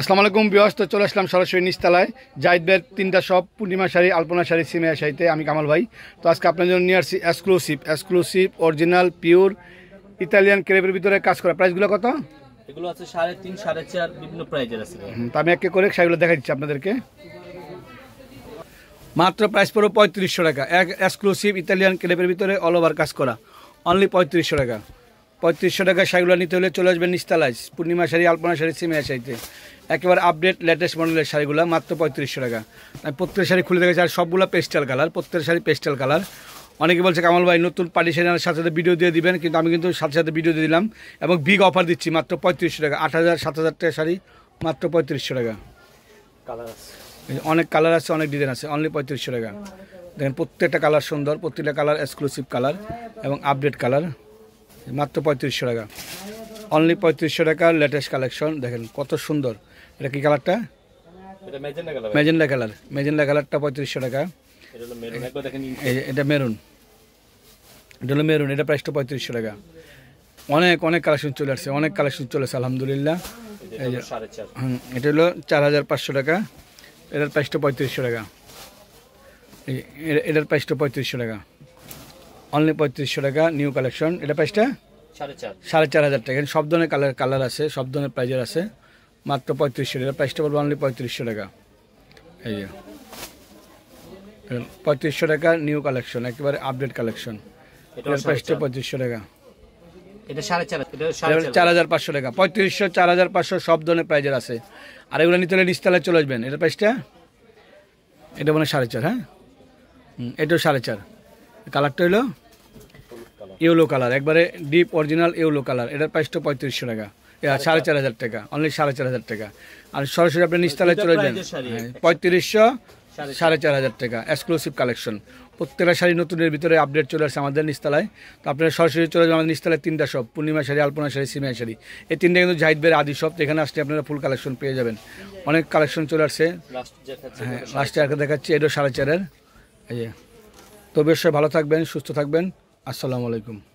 আসসালামু আলাইকুম বিয়স তো চলে আসলাম সরাসরি নিস্তালায় জাহিদ তিনটা সব পূর্ণিমা শাড়ি আলপনা শাড়ি সিমিয়া শাড়িতে আমি কামাল ভাই তো আজকে আপনার জন্য নিয়ে আসছি exclusive exclusive original pure Italian ক্রেপের ভিতরে কাজ করা প্রাইসগুলো কত এগুলো আছে সাড়ে তিন সাড়ে চার বিভিন্ন প্রাইজের আছে তো আমি একে করে শাড়িগুলো দেখা দিচ্ছি আপনাদেরকে মাত্র প্রাইস পড়ো পঁয়ত্রিশশো টাকা এক এক্সক্লুসিভ ইতালিয়ান ক্রেপের ভিতরে অল ওভার কাজ করা অনলি পঁয়ত্রিশশো টাকা পঁয়ত্রিশশো টাকা শাড়িগুলো নিতে হলে চলে আসবেন নিস্তালাইজ পূর্ণিমা শাড়ি আলপনা শাড়ি সিমিয়া শাড়িতে একেবারে আপডেট লেটেস্ট মডেলের শাড়িগুলো মাত্র পঁয়ত্রিশশো টাকা আমি প্রত্যেক শাড়ি খুলে দেখেছি আর সবগুলো পেস্টাল কালার প্রত্যেক শাড়ি পেস্টাল কালার অনেকে বলছে কামাল ভাই নতুন পার্টি শাড়ি সাথে সাথে ভিডিও দিয়ে দিবেন কিন্তু আমি কিন্তু সাথে সাথে ভিডিও দিয়ে দিলাম এবং বিগ অফার দিচ্ছি মাত্র পঁয়ত্রিশশো টাকা আট হাজার সাত হাজার টাকা শাড়ি মাত্র পঁয়ত্রিশশো টাকা কালার আছে অনেক কালার আছে অনেক ডিজাইন আছে অনলি পঁয়ত্রিশশো টাকা দেখেন প্রত্যেকটা কালার সুন্দর প্রত্যেকটা কালার এক্সক্লুসিভ কালার এবং আপডেট কালার মাত্র পঁয়ত্রিশশো টাকা অনলি পঁয়ত্রিশশো টাকা লেটেস্ট কালেকশন দেখেন কত সুন্দর এটা কি কালারটা মেজেন্ডা কালার মেজেন্ডা কালারটা পঁয়ত্রিশশো টাকা এটা মেরুন এটা হলো মেরুন এটা প্রাইসটা পঁয়ত্রিশশো টাকা অনেক অনেক কালেকশন চলে আসছে অনেক কালেকশন চলে আসছে আলহামদুলিল্লাহ এটা হলো চার হাজার পাঁচশো টাকা এটার প্রাইসটা পঁয়ত্রিশশো টাকা এটার প্রাইসটা পঁয়ত্রিশশো টাকা অনলি পঁয়ত্রিশশো টাকা নিউ কালেকশন এটা প্রাইসটা সাড়ে চার হাজার টাকা সব ধরনের কালার কালার আছে সব ধরনের প্রাইজের আছে মাত্র পঁয়ত্রিশশো টাকা প্রাইসটা বলবো অনলি পঁয়ত্রিশশো টাকা এই যে পঁয়ত্রিশশো টাকা নিউ কালেকশন একেবারে আপডেট কালেকশন এটার প্রাইসটা পঁয়ত্রিশশো টাকা সাড়ে চার হাজার পাঁচশো টাকা পঁয়ত্রিশশো চার হাজার পাঁচশো সব ধরনের প্রাইজের আছে আর এগুলো নিতে চলে আসবেন এটার এটা সাড়ে চার হ্যাঁ সাড়ে চার কালারটা কালার একবারে ডিপ অরিজিনাল ইউলো কালার এটার প্রাইসটা পঁয়ত্রিশশো টাকা আচ্ছা, সাড়ে চার হাজার টাকা অনলি সাড়ে চার হাজার টাকা আর সরাসরি আপনি নিচতলায় চলে যান হ্যাঁ, পঁয়ত্রিশশো সাড়ে চার হাজার টাকা এক্সক্লুসিভ কালেকশন প্রত্যেকটা শাড়ি নতুনের ভিতরে আপডেট চলে আসছে আমাদের নিস্তালায় তো আপনারা সরাসরি চলে যাবেন আমাদের নিস্তালায় তিনটা সব পূর্ণিমা শাড়ি আলপনা শাড়ি সিমিয়া শাড়ি এই তিনটা কিন্তু জাহিদবের আদি সব যেখানে আসছে আপনারা ফুল কালেকশন পেয়ে যাবেন অনেক কালেকশন চলে আসছে হ্যাঁ লাস্টে একটা দেখাচ্ছি এটাও সাড়ে চারের এই তো বেশ ভালো থাকবেন সুস্থ থাকবেন আসসালামু আলাইকুম